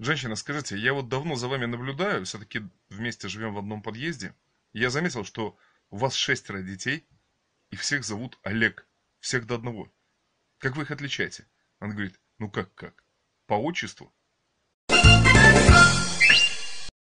Женщина, скажите, я вот давно за вами наблюдаю, все-таки вместе живем в одном подъезде. Я заметил, что у вас шестеро детей, и всех зовут Олег. Всех до одного. Как вы их отличаете? Она говорит, ну как-как? По отчеству?